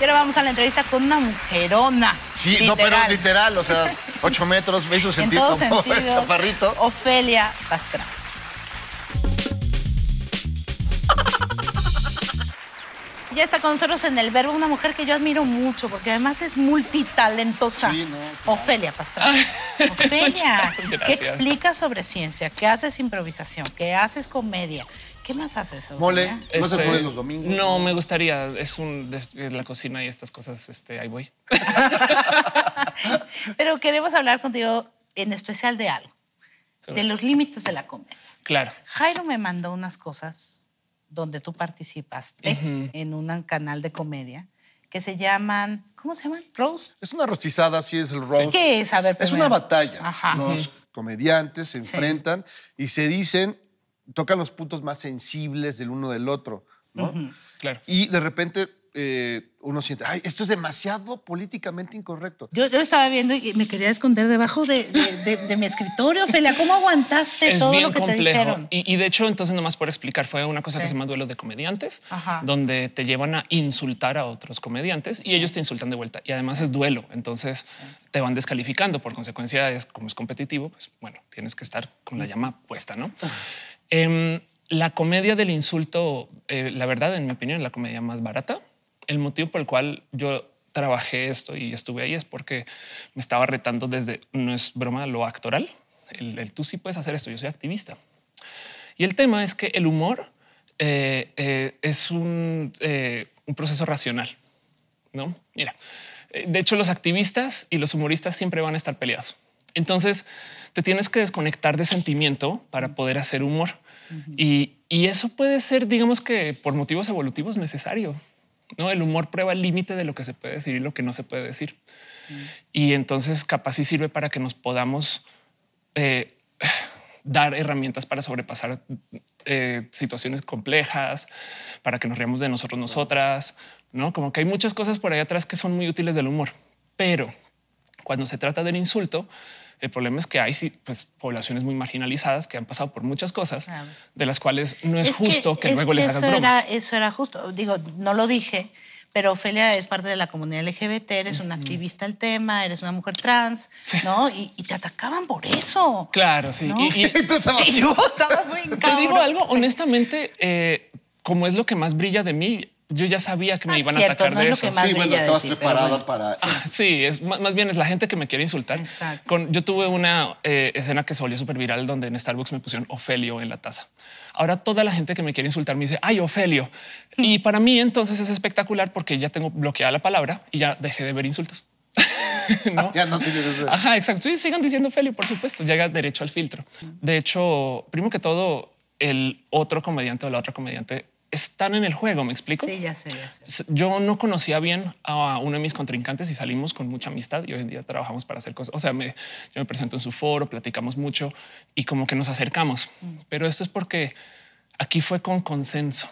Y ahora vamos a la entrevista con una mujerona. Sí, no, pero literal, o sea, ocho metros, me hizo sentir chaparrito. Ofelia Pastrana. Ya está con nosotros en el verbo una mujer que yo admiro mucho, porque además es multitalentosa. Sí, no, Ofelia Pastrana. Ah, Ofelia, ¿qué explicas sobre ciencia? ¿Qué haces improvisación? ¿Qué haces comedia? ¿Qué más haces? eso? Mole, ¿no se este, los domingos? No, me gustaría. Es un eh, la cocina y estas cosas, este, ahí voy. Pero queremos hablar contigo en especial de algo, de los límites de la comedia. Claro. Jairo me mandó unas cosas donde tú participaste en un canal de comedia que se llaman, ¿cómo se llaman? Rose. Es una rostizada, sí es el rose. ¿Qué es? A ver, Es una batalla. Los comediantes se enfrentan y se dicen tocan los puntos más sensibles del uno del otro, ¿no? claro. Y de repente eh, uno siente, ay, esto es demasiado políticamente incorrecto. Yo, yo estaba viendo y me quería esconder debajo de, mi escritorio, Ophelia. ¿Cómo aguantaste todo lo que te dijeron? Y, de hecho, entonces, nomás por explicar, fue una cosa que se llama duelo de comediantes, donde te llevan a insultar a otros comediantes y ellos te insultan de vuelta. Y además es duelo, entonces te van descalificando. Por consecuencia, es como es competitivo, pues bueno, tienes que estar con la llama puesta, ¿no? Em, la comedia del insulto, eh, la verdad, en mi opinión, es la comedia más barata. El motivo por el cual yo trabajé esto y estuve ahí es porque me estaba retando desde, no es broma, lo actoral. El, tú sí puedes hacer esto, yo soy activista. Y el tema es que el humor eh, eh, es un, un, proceso racional. No, mira, de hecho, los activistas y los humoristas siempre van a estar peleados. Entonces te tienes que desconectar de sentimiento para poder hacer humor y, eso puede ser, digamos que por motivos evolutivos necesario. ¿no? El humor prueba el límite de lo que se puede decir y lo que no se puede decir. Mm. Y entonces capaz sí sirve para que nos podamos eh, dar herramientas para sobrepasar eh, situaciones complejas, para que nos riamos de nosotros, nosotras, ¿no? Como que hay muchas cosas por ahí atrás que son muy útiles del humor. Pero cuando se trata del insulto, el problema es que hay pues, poblaciones muy marginalizadas que han pasado por muchas cosas de las cuales no es, justo que, luego les hagan eso Era, eso era justo. Digo, no lo dije, pero Ofelia es parte de la comunidad LGBT, eres una activista del tema, eres una mujer trans, ¿no? Y, te atacaban por eso. Claro, sí. Y, yo estaba muy Te digo algo, honestamente, eh, como es lo que más brilla de mí, yo ya sabía que me ah, iban a atacar de ah, eso. sí, bueno, estabas preparada para. sí, es, más, bien es la gente que me quiere insultar. yo tuve una eh, escena que se volvió súper viral donde en Starbucks me pusieron Ofelio en la taza. Ahora toda la gente que me quiere insultar me dice, ay, Ofelio. Mm. Y para mí entonces es espectacular porque ya tengo bloqueada la palabra y ya dejé de ver insultos. ¿No? Ya no tienes eso. Ajá, exacto. Sí, sigan diciendo Ofelio, por supuesto. Llega derecho al filtro. Mm. De hecho, primero que todo, el otro comediante o la otra comediante están en el juego, ¿me explico? Sí, ya sé, ya sé. Yo no conocía bien a uno de mis contrincantes y salimos con mucha amistad y hoy en día trabajamos para hacer cosas. O sea, me, yo me presento en su foro, platicamos mucho y como que nos acercamos. Mm. Pero esto es porque aquí fue con consenso.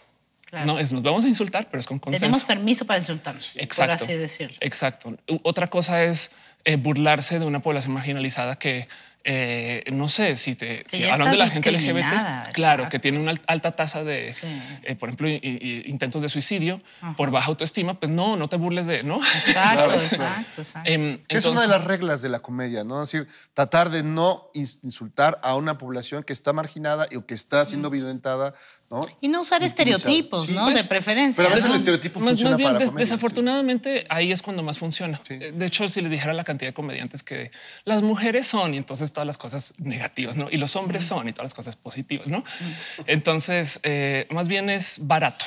No, es, nos vamos a insultar, pero es con consenso. Tenemos permiso para insultarnos, exacto, por así decirlo. Exacto. Otra cosa es eh, burlarse de una población marginalizada que eh, no sé, si te de la gente LGBT, claro, que tiene una alta tasa de, eh, por ejemplo, intentos de suicidio por baja autoestima, pues no, no te burles de, ¿no? Exacto, exacto, em, es una de las reglas de la comedia, ¿no? Es decir, tratar de no insultar a una población que está marginada o que está siendo violentada y no usar estereotipos, ¿no? Pues, de preferencia. Pero a veces el estereotipo funciona para Desafortunadamente, ahí es cuando más funciona. Eh, de hecho, si les dijera la cantidad de comediantes que las mujeres son y entonces todas las cosas negativas, ¿no? Y los hombres son y todas las cosas positivas, ¿no? Entonces, eh, más bien es barato.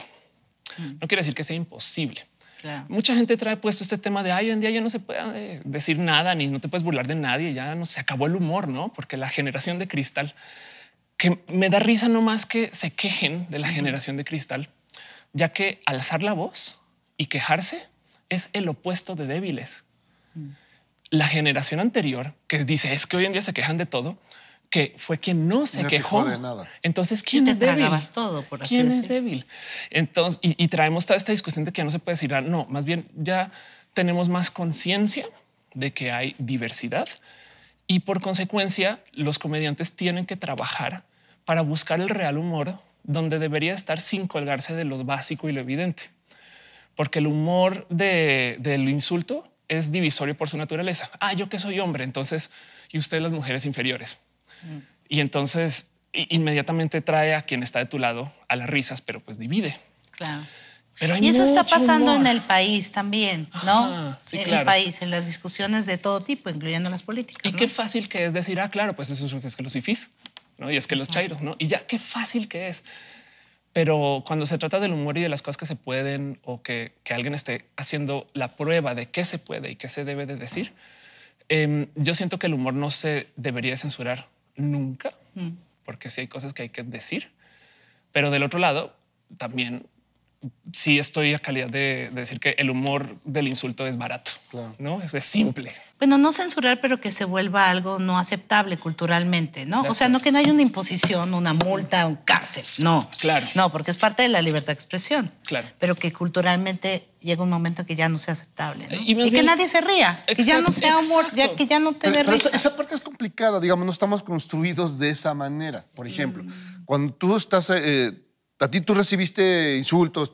No quiere decir que sea imposible. Mucha gente trae puesto este tema de ay, hoy en día ya no se puede eh, decir nada ni no te puedes burlar de nadie, ya no se acabó el humor, no? Porque la generación de cristal que me da risa no más que se quejen de la generación de cristal, ya que alzar la voz y quejarse es el opuesto de débiles. Mm. La generación anterior que dice es que hoy en día se quejan de todo, que fue quien no se quejó de nada. Entonces, ¿quién es débil? ¿Quién es débil? Entonces, y, traemos toda esta discusión de que no se puede decir, ah, no, más bien ya tenemos más conciencia de que hay diversidad y por consecuencia los comediantes tienen que trabajar para buscar el real humor donde debería estar sin colgarse de lo básico y lo evidente. Porque el humor del insulto es divisorio por su naturaleza. Ah, yo que soy hombre, entonces, y ustedes las mujeres inferiores. Mm. Y entonces inmediatamente trae a quien está de tu lado a las risas, pero pues divide. Claro. Pero y eso está pasando en el país también, ¿no? en el país, en las discusiones de todo tipo, incluyendo las políticas. Y qué fácil que es decir, ah, claro, pues eso es lo que es que los fifís. Y es que los chairo, ¿no? Y ya, qué fácil que es. Pero cuando se trata del humor y de las cosas que se pueden o que, alguien esté haciendo la prueba de qué se puede y qué se debe de decir, em, yo siento que el humor no se debería censurar nunca, mm. porque sí hay cosas que hay que decir. Pero del otro lado, también sí estoy a calidad de, decir que el humor del insulto es barato, ¿no? Es, simple. Bueno, no censurar, pero que se vuelva algo no aceptable culturalmente, ¿no? O sea, no que no haya una imposición, una multa, un cárcel, no. Claro. No, porque es parte de la libertad de expresión. Claro. Pero que culturalmente llega un momento que ya no sea aceptable. Y, que nadie se ría, que ya no sea humor, ya, que ya no te dé risa. Esa, parte es complicada, digamos, no estamos construidos de esa manera. Por ejemplo, mm. cuando tú estás... Eh, a ti tú recibiste insultos,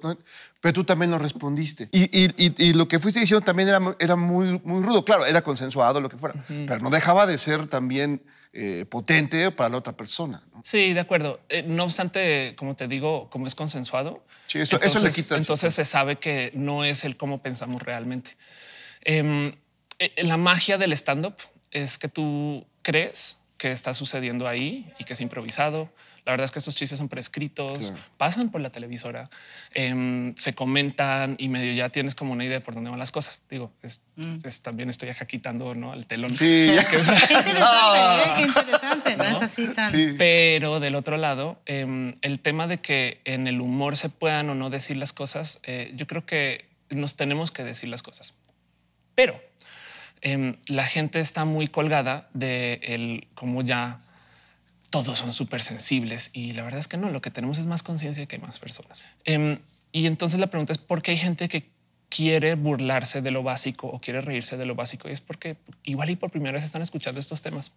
pero tú también lo respondiste. Y, y, y, lo que fuiste diciendo también era, era muy, muy rudo, claro, era consensuado, lo que fuera, pero no dejaba de ser también eh, potente para la otra persona. Sí, de acuerdo. Eh, no obstante, como te digo, como es consensuado, eso, entonces, le entonces se sabe que no es el cómo pensamos realmente. Em, eh, la magia del stand-up es que tú crees que está sucediendo ahí y que es improvisado, la verdad es que estos chistes son prescritos, pasan por la televisora, em, se comentan y medio ya tienes como una idea de por dónde van las cosas. Digo, es, mm. también estoy acá quitando ¿no? al telón. Sí, qué interesante, ¿eh? interesante. ¿no? así tan... Pero del otro lado, em, el tema de que en el humor se puedan o no decir las cosas, eh, yo creo que nos tenemos que decir las cosas. Pero em, la gente está muy colgada de el, ya todos son súper sensibles y la verdad es que no, lo que tenemos es más conciencia que hay más personas. Em, y entonces la pregunta es por qué hay gente que quiere burlarse de lo básico o quiere reírse de lo básico. Y es porque igual y por primera vez están escuchando estos temas.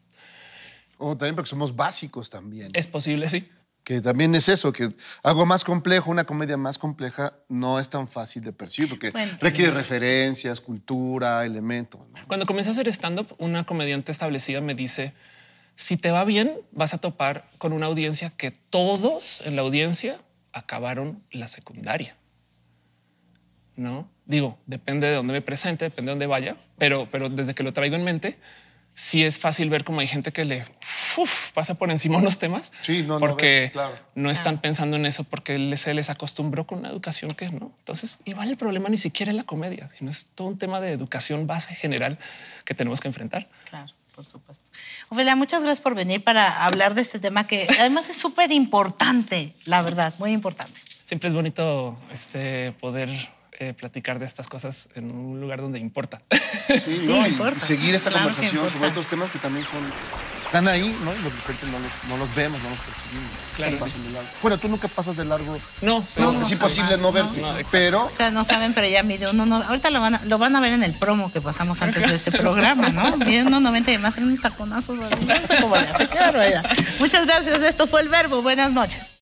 O también porque somos básicos también. Es posible, sí. Que también es eso, que algo más complejo, una comedia más compleja, no es tan fácil de percibir porque requiere referencias, cultura, elementos. Cuando comencé a hacer stand-up, una comediante establecida me dice, si te va bien, vas a topar con una audiencia que todos en la audiencia acabaron la secundaria. No digo, depende de dónde me presente, depende de dónde vaya, pero, pero desde que lo traigo en mente, sí es fácil ver cómo hay gente que le pasa por encima unos temas porque no, están pensando en eso porque se les acostumbró con una educación que no. Entonces, igual el problema ni siquiera es la comedia, sino es todo un tema de educación base general que tenemos que enfrentar. Claro por supuesto. Ofelia, muchas gracias por venir para hablar de este tema que además es súper importante, la verdad, muy importante. Siempre es bonito este poder eh, platicar de estas cosas en un lugar donde importa. Sí, sí seguir esta conversación sobre otros temas que también son están ahí, ¿no? Y de repente no los, no los vemos, no los percibimos. Claro, sí. Bueno, tú nunca pasas de largo. No, no, es imposible no verte. pero. O sea, no saben, pero ya mide uno. No, ahorita lo van, a, lo van a ver en el promo que pasamos antes de este programa, ¿no? Mide 1,90 y más en un taconazo. No sé cómo le hace, claro, Muchas gracias. Esto fue el verbo. Buenas noches.